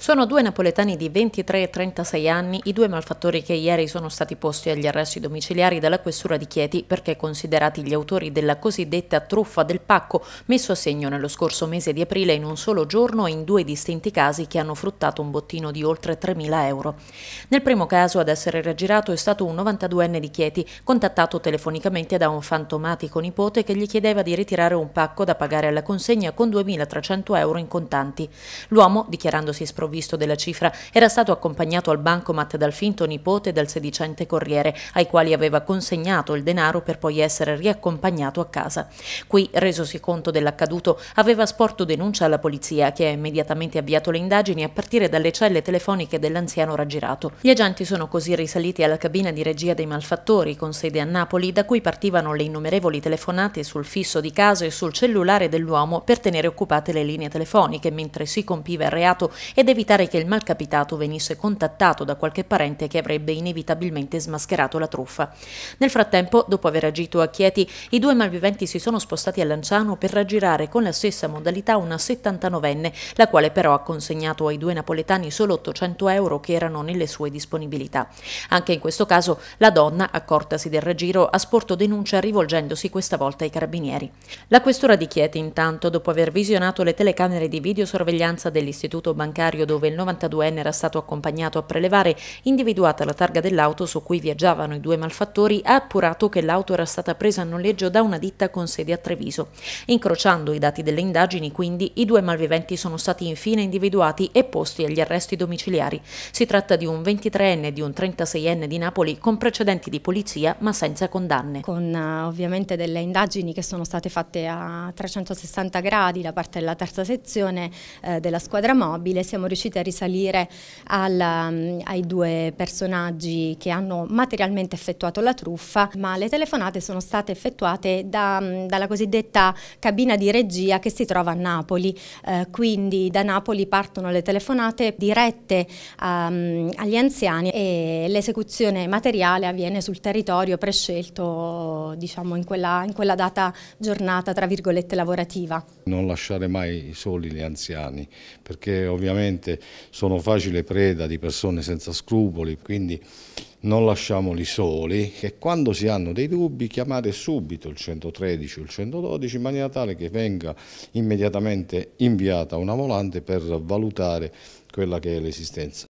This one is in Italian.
Sono due napoletani di 23 e 36 anni i due malfattori che ieri sono stati posti agli arresti domiciliari dalla questura di Chieti perché considerati gli autori della cosiddetta truffa del pacco messo a segno nello scorso mese di aprile in un solo giorno e in due distinti casi che hanno fruttato un bottino di oltre 3.000 euro. Nel primo caso ad essere raggirato è stato un 92enne di Chieti contattato telefonicamente da un fantomatico nipote che gli chiedeva di ritirare un pacco da pagare alla consegna con 2.300 euro in contanti. L'uomo, dichiarandosi sprovveduto, sprovvisto della cifra era stato accompagnato al bancomat dal finto nipote e dal sedicente corriere, ai quali aveva consegnato il denaro per poi essere riaccompagnato a casa. Qui, resosi conto dell'accaduto, aveva sporto denuncia alla polizia, che ha immediatamente avviato le indagini a partire dalle celle telefoniche dell'anziano raggirato. Gli agenti sono così risaliti alla cabina di regia dei malfattori, con sede a Napoli, da cui partivano le innumerevoli telefonate sul fisso di casa e sul cellulare dell'uomo per tenere occupate le linee telefoniche mentre si compiva il reato ed evitare evitare che il malcapitato venisse contattato da qualche parente che avrebbe inevitabilmente smascherato la truffa. Nel frattempo, dopo aver agito a Chieti, i due malviventi si sono spostati a Lanciano per raggirare con la stessa modalità una 79enne, la quale però ha consegnato ai due napoletani solo 800 euro che erano nelle sue disponibilità. Anche in questo caso la donna, accortasi del raggiro, ha sporto denuncia rivolgendosi questa volta ai carabinieri. La questura di Chieti intanto, dopo aver visionato le telecamere di videosorveglianza dell'istituto bancario territorio dove il 92enne era stato accompagnato a prelevare, individuata la targa dell'auto su cui viaggiavano i due malfattori, ha appurato che l'auto era stata presa a noleggio da una ditta con sede a Treviso. Incrociando i dati delle indagini, quindi, i due malviventi sono stati infine individuati e posti agli arresti domiciliari. Si tratta di un 23enne e di un 36enne di Napoli con precedenti di polizia ma senza condanne. Con eh, ovviamente delle indagini che sono state fatte a 360 gradi da parte della terza sezione eh, della squadra mobile, siamo riusciti a risalire al, mm, ai due personaggi che hanno materialmente effettuato la truffa, ma le telefonate sono state effettuate da, mm, dalla cosiddetta cabina di regia che si trova a Napoli, eh, quindi da Napoli partono le telefonate dirette um, agli anziani e l'esecuzione materiale avviene sul territorio prescelto diciamo, in, quella, in quella data giornata tra virgolette lavorativa. Non lasciare mai soli gli anziani perché ovviamente sicuramente sono facile preda di persone senza scrupoli, quindi non lasciamoli soli e quando si hanno dei dubbi chiamare subito il 113 o il 112 in maniera tale che venga immediatamente inviata una volante per valutare quella che è l'esistenza